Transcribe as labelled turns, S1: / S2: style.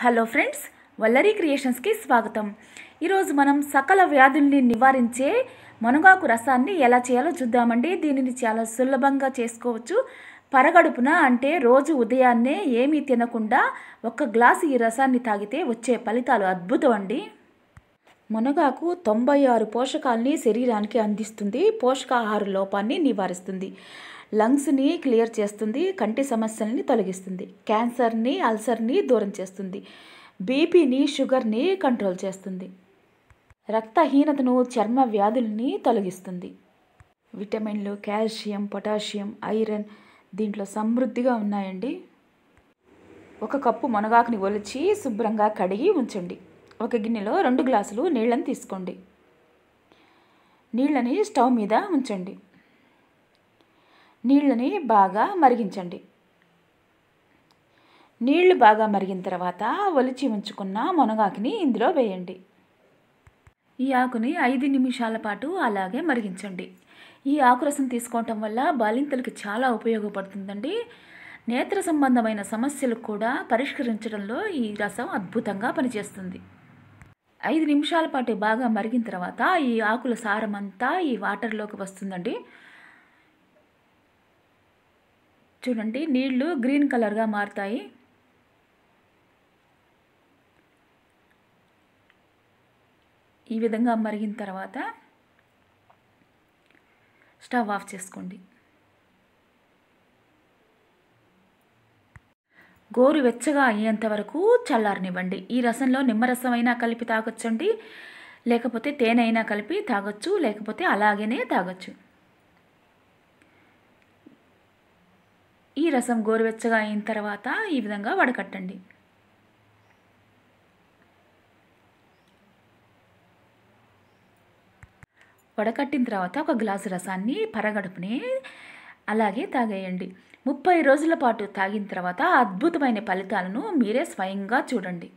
S1: hello friends Vallari క్రియేషన్స్కి స్వాగతం ఈరోజు మనం సకల వ్యాధుల్ని నివారించే మునగాకు రసాన్ని ఎలా చేయాలో చూద్దామండి దీనిని చాలా సులభంగా చేసుకోవచ్చు పరగడుపున అంటే రోజు ఉదయాన్నే ఏమీ తినకుండా ఒక గ్లాసు ఈ రసాన్ని తాగితే వచ్చే ఫలితాలు అద్భుతం అండి మునగాకు తొంభై ఆరు పోషకాలని శరీరానికి అందిస్తుంది పోషకాహార లోపాన్ని నివారిస్తుంది లంగ్స్ని క్లియర్ చేస్తుంది కంటి సమస్యల్ని తొలగిస్తుంది క్యాన్సర్ని అల్సర్ని దూరం చేస్తుంది బీపీని షుగర్ని కంట్రోల్ చేస్తుంది రక్తహీనతను చర్మ వ్యాధుల్ని తొలగిస్తుంది విటమిన్లు కాల్షియం పొటాషియం ఐరన్ దీంట్లో సమృద్ధిగా ఉన్నాయండి ఒక కప్పు మునగాకుని ఒలిచి శుభ్రంగా కడిగి ఉంచండి ఒక గిన్నెలో రెండు గ్లాసులు నీళ్ళని తీసుకోండి నీళ్ళని స్టవ్ మీద ఉంచండి నీళ్ళని బాగా మరిగించండి నీళ్లు బాగా మరిగిన తర్వాత ఒలిచి ఉంచుకున్న మునగాకుని ఇందులో వేయండి ఈ ఆకుని ఐదు నిమిషాల పాటు అలాగే మరిగించండి ఈ ఆకురసం తీసుకోవటం వల్ల బాలింతలకు చాలా ఉపయోగపడుతుందండి నేత్ర సంబంధమైన సమస్యలు కూడా పరిష్కరించడంలో ఈ రసం అద్భుతంగా పనిచేస్తుంది ఐదు నిమిషాల పాటు బాగా మరిగిన తర్వాత ఈ ఆకుల సారమంతా ఈ వాటర్లోకి వస్తుందండి చూడండి నీళ్లు గ్రీన్ కలర్గా మారుతాయి ఈ విధంగా మరిగిన తర్వాత స్టవ్ ఆఫ్ చేసుకోండి గోరు వెచ్చగా అయ్యేంత వరకు చల్లారనివ్వండి ఈ రసంలో నిమ్మరసం అయినా కలిపి తాగొచ్చండి లేకపోతే తేనె అయినా కలిపి తాగొచ్చు లేకపోతే అలాగనే తాగొచ్చు ఈ రసం గోరువెచ్చగా అయిన తర్వాత ఈ విధంగా వడకట్టండి వడకట్టిన తర్వాత ఒక గ్లాసు రసాన్ని పరగడుపునే అలాగే తాగేయండి ముప్పై రోజుల పాటు తాగిన తర్వాత అద్భుతమైన ఫలితాలను మీరే స్వయంగా చూడండి